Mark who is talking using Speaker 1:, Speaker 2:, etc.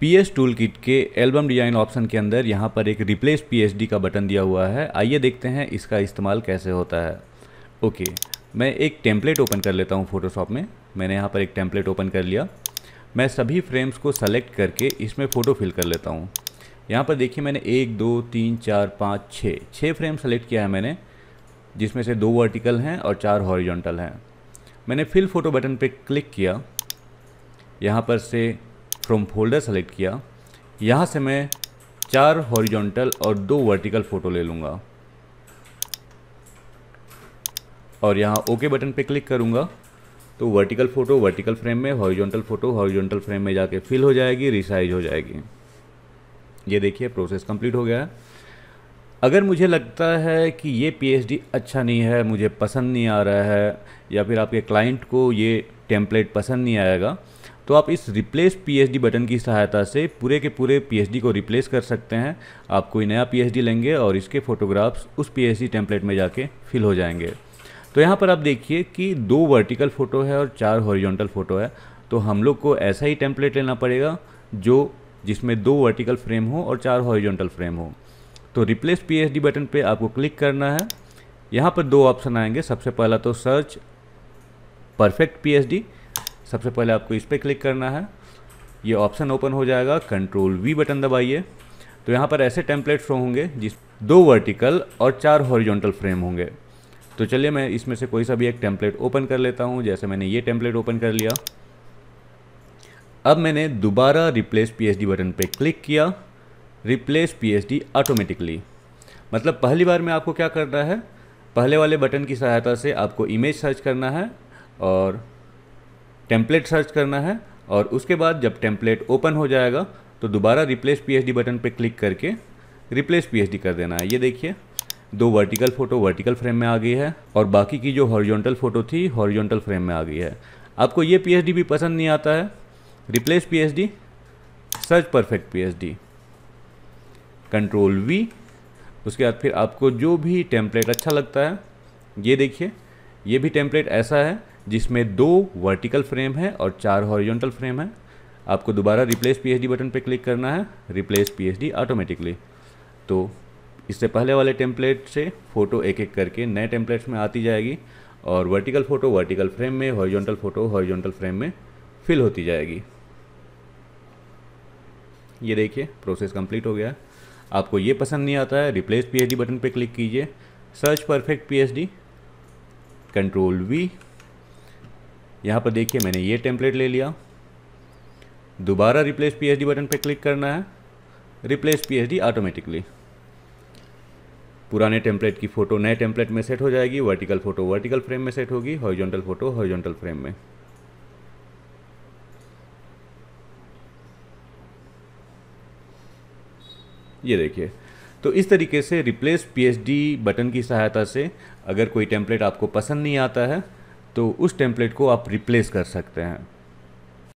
Speaker 1: P S tool kit के album design option के अंदर यहाँ पर एक रिप्लेस पी का बटन दिया हुआ है आइए देखते हैं इसका इस्तेमाल कैसे होता है ओके मैं एक टेम्पलेट ओपन कर लेता हूँ फ़ोटोशॉप में मैंने यहाँ पर एक टेम्पलेट ओपन कर लिया मैं सभी फ्रेम्स को सेलेक्ट करके इसमें फ़ोटो फिल कर लेता हूँ यहाँ पर देखिए मैंने एक दो तीन चार पाँच छः छः फ्रेम सेलेक्ट किया है मैंने जिसमें से दो वर्टिकल हैं और चार हॉरिजॉन्टल हैं मैंने फिल फ़ोटो बटन पर क्लिक किया यहाँ पर से फ्रॉम फोल्डर सेलेक्ट किया यहाँ से मैं चार हॉरिजॉन्टल और दो वर्टिकल फ़ोटो ले लूँगा और यहाँ ओके बटन पे क्लिक करूँगा तो वर्टिकल फ़ोटो वर्टिकल फ्रेम में हॉरिजॉन्टल फ़ोटो हॉरिजॉन्टल फ्रेम में जाके फिल हो जाएगी रिसाइज हो जाएगी ये देखिए प्रोसेस कंप्लीट हो गया है अगर मुझे लगता है कि ये पीएचडी अच्छा नहीं है मुझे पसंद नहीं आ रहा है या फिर आपके क्लाइंट को ये टेम्पलेट पसंद नहीं आएगा तो आप इस रिप्लेस पीएचडी बटन की सहायता से पूरे के पूरे पीएचडी को रिप्लेस कर सकते हैं आप कोई नया पीएचडी लेंगे और इसके फोटोग्राफ्स उस पीएचडी टेम्पलेट में जाके फिल हो जाएंगे तो यहाँ पर आप देखिए कि दो वर्टिकल फ़ोटो है और चार हॉरिजॉन्टल फ़ोटो है तो हम लोग को ऐसा ही टेम्पलेट लेना पड़ेगा जो जिसमें दो वर्टिकल फ्रेम हो और चार हॉरिजॉन्टल फ्रेम हो तो रिप्लेस पी बटन पर आपको क्लिक करना है यहाँ पर दो ऑप्शन आएंगे सबसे पहला तो सर्च परफेक्ट पी सबसे पहले आपको इस पर क्लिक करना है ये ऑप्शन ओपन हो जाएगा कंट्रोल वी बटन दबाइए तो यहाँ पर ऐसे टेम्पलेट्स होंगे जिस दो वर्टिकल और चार हॉरिजॉन्टल फ्रेम होंगे तो चलिए मैं इसमें से कोई सा भी एक टेम्पलेट ओपन कर लेता हूँ जैसे मैंने ये टेम्पलेट ओपन कर लिया अब मैंने दोबारा रिप्लेस पी बटन पर क्लिक किया रिप्लेस पीएचडी ऑटोमेटिकली मतलब पहली बार में आपको क्या करना है पहले वाले बटन की सहायता से आपको इमेज सर्च करना है और टेम्पलेट सर्च करना है और उसके बाद जब टेम्पलेट ओपन हो जाएगा तो दोबारा रिप्लेस पीएचडी बटन पर क्लिक करके रिप्लेस पीएचडी कर देना है ये देखिए दो वर्टिकल फ़ोटो वर्टिकल फ्रेम में आ गई है और बाकी की जो हॉरिजॉन्टल फ़ोटो थी हॉरिजॉन्टल फ्रेम में आ गई है आपको ये पीएचडी भी पसंद नहीं आता है replace PhD search perfect PhD control V उसके बाद फिर आपको जो भी टेम्पलेट अच्छा लगता है ये देखिए ये भी टेम्पलेट ऐसा है जिसमें दो वर्टिकल फ्रेम है और चार हॉरिजॉन्टल फ्रेम है आपको दोबारा रिप्लेस पीएचडी बटन पर क्लिक करना है रिप्लेस पीएचडी ऑटोमेटिकली तो इससे पहले वाले टेम्पलेट से फ़ोटो एक एक करके नए टेम्पलेट्स में आती जाएगी और वर्टिकल फ़ोटो वर्टिकल फ्रेम में हॉरिजॉन्टल फ़ोटो हॉरिजॉन्टल फ्रेम में फिल होती जाएगी ये देखिए प्रोसेस कंप्लीट हो गया आपको ये पसंद नहीं आता है रिप्लेस पीएचडी बटन पर क्लिक कीजिए search perfect PhD control V यहाँ पर देखिए मैंने ये टेम्पलेट ले लिया दोबारा रिप्लेस पीएचडी बटन पर क्लिक करना है रिप्लेस पीएचडी ऑटोमेटिकली पुराने टेम्पलेट की फ़ोटो नए टेम्पलेट में सेट हो जाएगी वर्टिकल फ़ोटो वर्टिकल फ्रेम में सेट होगी हॉरिजॉन्टल फ़ोटो हॉरिजॉन्टल फ्रेम में ये देखिए तो इस तरीके से रिप्लेस पीएचडी बटन की सहायता से अगर कोई टेम्पलेट आपको पसंद नहीं आता है तो उस टेम्पलेट को आप रिप्लेस कर सकते हैं